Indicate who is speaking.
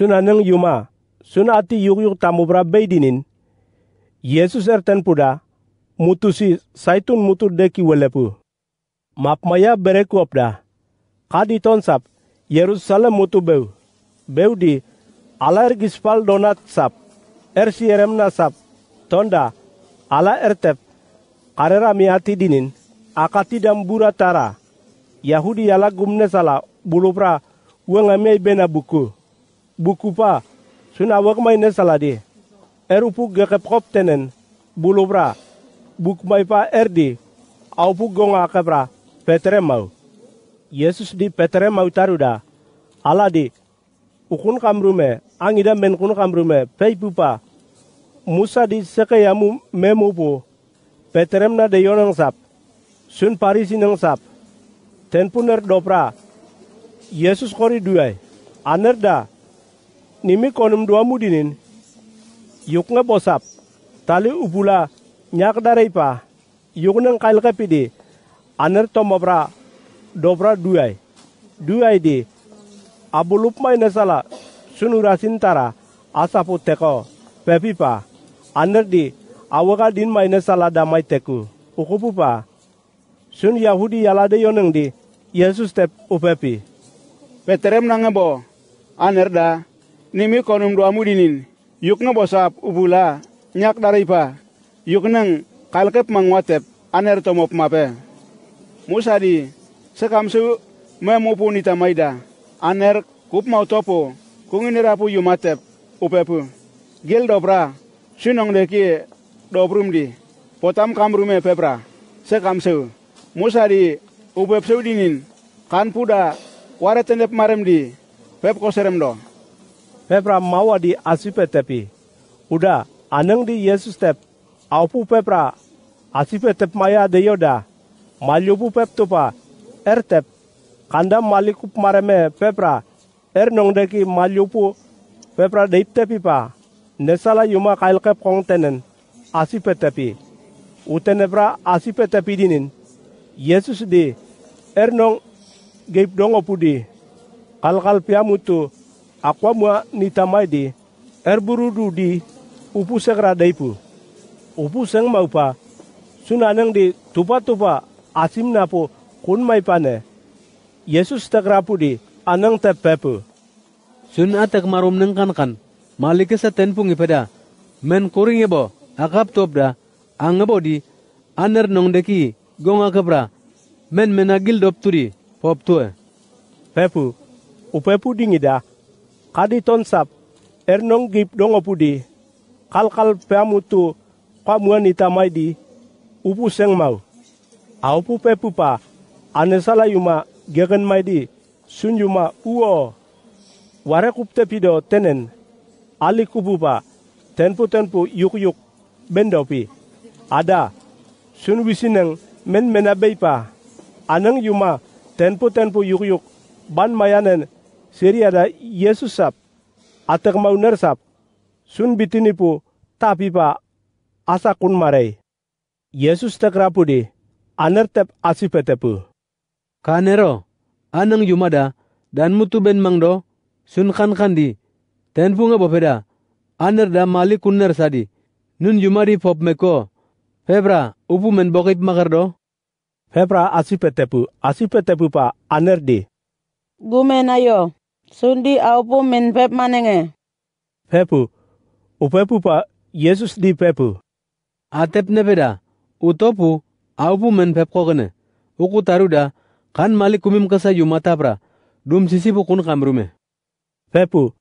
Speaker 1: neng yuma suna ati tamu tamubra beidinin yesus erten puda mutusi saitun mutur deki welepu maya bereku opda kadi tonsap yerusalem mutu beu beu di alar gispal donat sap ersi eremna tonda ala ertep karera miati dinin akati dan tara yahudi yala gumnesala bulubra, bulupra wengamei bena buku bukupa suna wak mai ne saladi pu ge geke prop tenen bulubra buk mai pa erdi au pu gonga kebra petre mau yesus di petre mau taruda aladi ukun kamrume angida men kun kamrume pei pa musa di seke yamu pu petrem na de yonang sap sun parisi nang sap ten puner dopra yesus kori duai anerda nimi konum dua mudinin yuk nga bosap tali ubula nyak darai pa yuk nang kail kapidi aner tomobra dobra duai duai di abulup mai nasala sunura sintara asapu teko pepi pa aner di awaga din mai nasala damai teku ukupu pa sun yahudi yalade
Speaker 2: yoneng di yesus tep upepi peterem nangebo aner da nimi konum dua mudinin yuk na bosap ubula nyak daripa yuk nang kalkep mangwatep aner tomop mape musa di sekam su memupu nita maida aner kup mau topo kungin rapu yumatep upepu gel dobra sinong deki dobrum di potam kamrume pepra sekam su musa di ubep su dinin kan puda waretendep marem di pep koserem do pepra mawa di asipe tepi. Uda aneng di Yesus tep.
Speaker 1: Aupu pepra asipe tep maya de yoda. Malyopu pep tupa, er tep. Kanda malikup mareme pepra, er nongdeki deki pe pepra deip tepi pa. Nesala yuma kailkep kong tenen asipe tepi. Utene pra asipe tepi dinin. Yesus di er nong geip dongo kal kal piamutu. mutu akwamua ni tamai di di upu sekrada ipu upu seng pa suna neng di tupa-tupa asim napu kun pane, Yesus tekrapu di aneng tepepu suna
Speaker 3: atak marum neng kan kan malike ten pungi ipeda men kuring ebo akap topda angebo di aner nong deki gong akapra men menagil
Speaker 1: dop turi pop tuwe pepu upepu dingida kadi er ernong gip dongo pudi kalkal pamutu kamuan di upu seng mau aupu ane sala yuma gegen maidi yuma uo ware kupte pido tenen ali kupupa tenpu tenpu yuk yuk bendopi ada sun wisineng men menabeipa anang yuma tenpu tenpu yuk yuk ban mayanen da yesu sap atak maunar sap sun bitini pu tapi pa asa kun marai yesus tak rapude anartap asipetepu
Speaker 3: kanero anang yumada dan mutu ben mangdo sun kan kandi ten punga bopeda aner da mali kunner sadi nun yumari pop meko febra upu men bokip magardo febra asipetepu
Speaker 1: asipetepu pa aner di
Speaker 2: gumen ayo Sundi aupu min pep manenge.
Speaker 1: Pepu. Upepu pa Yesus di pepu.
Speaker 3: Atep nebeda. Utopu aupu min pep kogene. Uku taruda kan malik kumim kasa yumatabra, Dum sisi pukun kamrume. Pepu.